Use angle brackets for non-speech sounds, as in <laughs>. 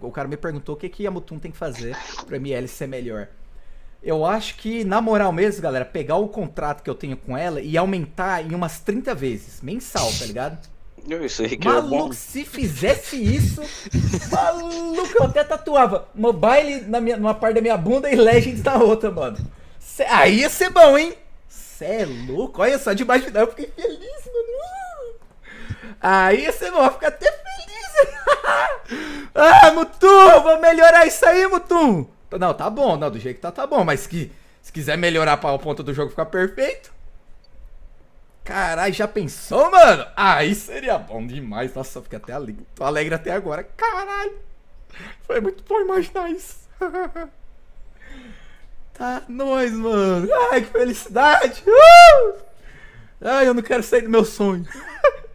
O cara me perguntou o que, que a Mutum tem que fazer para ML ser melhor. Eu acho que, na moral mesmo, galera, pegar o contrato que eu tenho com ela e aumentar em umas 30 vezes, mensal, tá ligado? Isso, Henrique, é maluco, é se fizesse isso, maluco, eu até tatuava mobile na minha, numa parte da minha bunda e Legends na outra, mano. Cê, aí ia ser bom, hein? Cê é louco, olha só, debaixo da eu fiquei feliz, mano. Aí ia ser bom, ficar. até ah, Mutum, vou melhorar isso aí, Mutum. Não, tá bom, não, do jeito que tá, tá bom, mas que se quiser melhorar para o ponto do jogo ficar perfeito. Caralho, já pensou, mano? Aí seria bom demais. Nossa, fiquei até alegre. Tô alegre até agora. Caralho. Foi muito bom imaginar isso. <laughs> Tá nós, mano. Ai, que felicidade. Uh! Ai, eu não quero sair do meu sonho. <laughs>